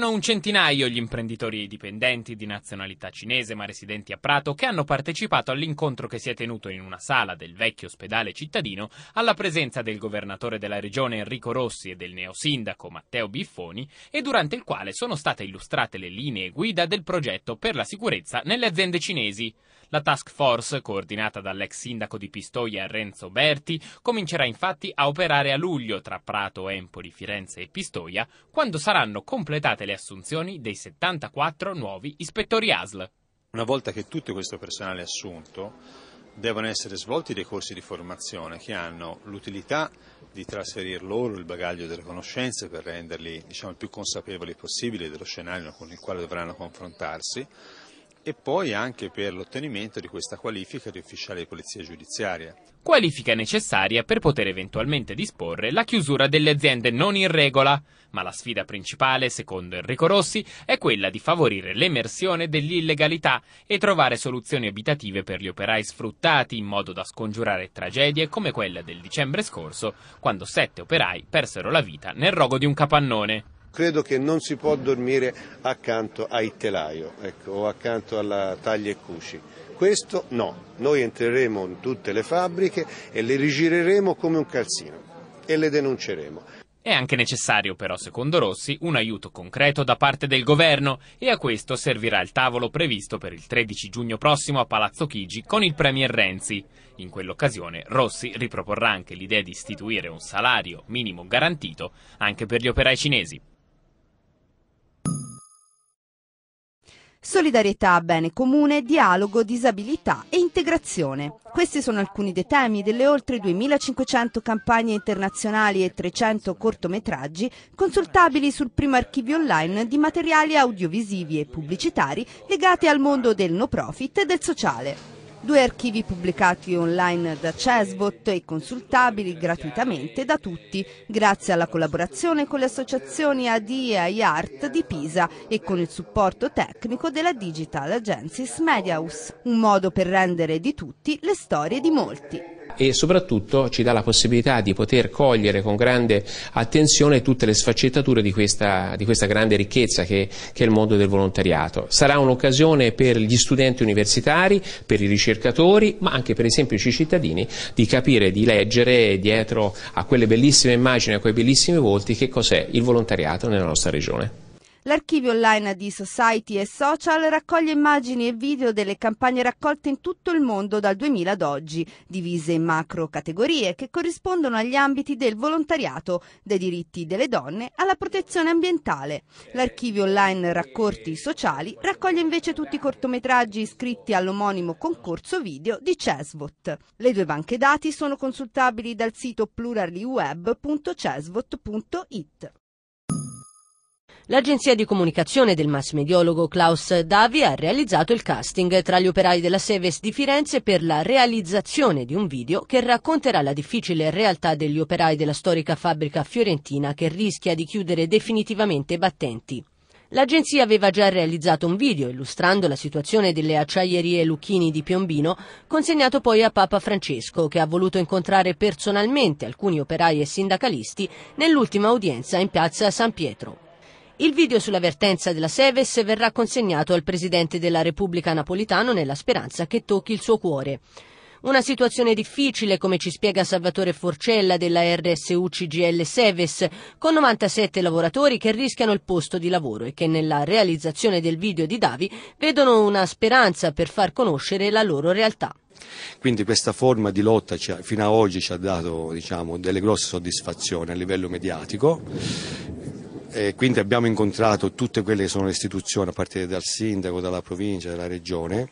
Erano un centinaio gli imprenditori dipendenti di nazionalità cinese ma residenti a Prato che hanno partecipato all'incontro che si è tenuto in una sala del vecchio ospedale cittadino alla presenza del governatore della regione Enrico Rossi e del neosindaco Matteo Biffoni e durante il quale sono state illustrate le linee guida del progetto per la sicurezza nelle aziende cinesi. La task force, coordinata dall'ex sindaco di Pistoia Renzo Berti, comincerà infatti a operare a luglio tra Prato, Empoli, Firenze e Pistoia, quando saranno completate le assunzioni dei 74 nuovi ispettori ASL. Una volta che tutto questo personale è assunto, devono essere svolti dei corsi di formazione che hanno l'utilità di trasferire loro il bagaglio delle conoscenze per renderli diciamo, il più consapevoli possibile dello scenario con il quale dovranno confrontarsi e poi anche per l'ottenimento di questa qualifica di ufficiale di polizia giudiziaria. Qualifica necessaria per poter eventualmente disporre la chiusura delle aziende non in regola, ma la sfida principale, secondo Enrico Rossi, è quella di favorire l'emersione dell'illegalità e trovare soluzioni abitative per gli operai sfruttati in modo da scongiurare tragedie come quella del dicembre scorso, quando sette operai persero la vita nel rogo di un capannone credo che non si può dormire accanto ai telaio ecco, o accanto alla taglia e cuci. Questo no, noi entreremo in tutte le fabbriche e le rigireremo come un calzino e le denunceremo. È anche necessario però, secondo Rossi, un aiuto concreto da parte del governo e a questo servirà il tavolo previsto per il 13 giugno prossimo a Palazzo Chigi con il Premier Renzi. In quell'occasione Rossi riproporrà anche l'idea di istituire un salario minimo garantito anche per gli operai cinesi. Solidarietà, bene comune, dialogo, disabilità e integrazione. Questi sono alcuni dei temi delle oltre 2500 campagne internazionali e 300 cortometraggi consultabili sul primo archivio online di materiali audiovisivi e pubblicitari legati al mondo del no profit e del sociale due archivi pubblicati online da Chessbot e consultabili gratuitamente da tutti grazie alla collaborazione con le associazioni ADI e IART di Pisa e con il supporto tecnico della Digital Agencies Mediaus, un modo per rendere di tutti le storie di molti e soprattutto ci dà la possibilità di poter cogliere con grande attenzione tutte le sfaccettature di questa, di questa grande ricchezza che, che, è il mondo del volontariato. Sarà un'occasione per gli studenti universitari, per i ricercatori, ma anche per i semplici cittadini di capire, di leggere dietro a quelle bellissime immagini, a quei bellissimi volti che cos'è il volontariato nella nostra regione. L'archivio online di Society e Social raccoglie immagini e video delle campagne raccolte in tutto il mondo dal 2000 ad oggi, divise in macro categorie che corrispondono agli ambiti del volontariato, dai diritti delle donne alla protezione ambientale. L'archivio online Raccorti Sociali raccoglie invece tutti i cortometraggi iscritti all'omonimo concorso video di Cesvot. Le due banche dati sono consultabili dal sito pluraliweb.cesvot.it. L'agenzia di comunicazione del mass mediologo Klaus Davi ha realizzato il casting tra gli operai della Seves di Firenze per la realizzazione di un video che racconterà la difficile realtà degli operai della storica fabbrica fiorentina che rischia di chiudere definitivamente i battenti. L'agenzia aveva già realizzato un video illustrando la situazione delle acciaierie Lucchini di Piombino, consegnato poi a Papa Francesco, che ha voluto incontrare personalmente alcuni operai e sindacalisti nell'ultima udienza in piazza San Pietro. Il video sulla vertenza della Seves verrà consegnato al presidente della Repubblica Napolitano nella speranza che tocchi il suo cuore. Una situazione difficile, come ci spiega Salvatore Forcella della RSU CGL Seves, con 97 lavoratori che rischiano il posto di lavoro e che nella realizzazione del video di Davi vedono una speranza per far conoscere la loro realtà. Quindi questa forma di lotta cioè, fino ad oggi ci ha dato diciamo, delle grosse soddisfazioni a livello mediatico e quindi abbiamo incontrato tutte quelle che sono le istituzioni, a partire dal sindaco, dalla provincia, dalla regione.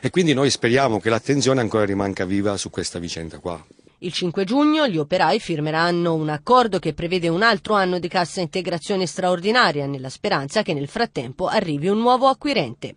E quindi noi speriamo che l'attenzione ancora rimanga viva su questa vicenda qua. Il 5 giugno gli operai firmeranno un accordo che prevede un altro anno di cassa integrazione straordinaria nella speranza che nel frattempo arrivi un nuovo acquirente.